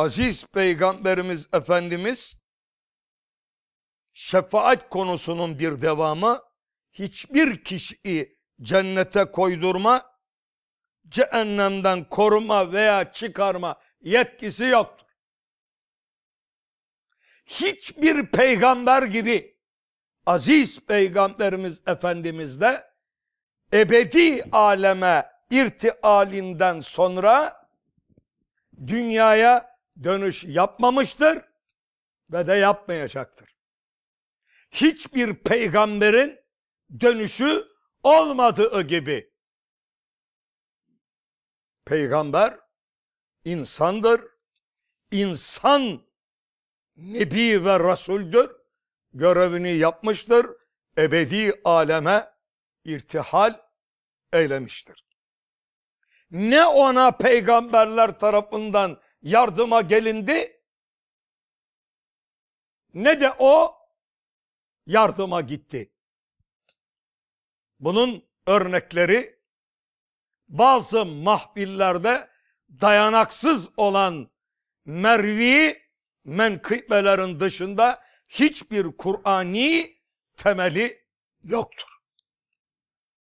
aziz peygamberimiz efendimiz şefaat konusunun bir devamı hiçbir kişiyi cennete koydurma, cehennemden koruma veya çıkarma yetkisi yoktur. Hiçbir peygamber gibi aziz peygamberimiz efendimiz de ebedi aleme irtialinden sonra dünyaya dönüş yapmamıştır ve de yapmayacaktır. Hiçbir peygamberin dönüşü olmadığı gibi peygamber insandır. İnsan nebi ve rasuldür. Görevini yapmıştır. Ebedi aleme irtihal eylemiştir. Ne ona peygamberler tarafından yardıma gelindi ne de o yardıma gitti. Bunun örnekleri bazı mahbillerde dayanaksız olan mervi menkıbelerin dışında hiçbir Kur'ani temeli yoktur.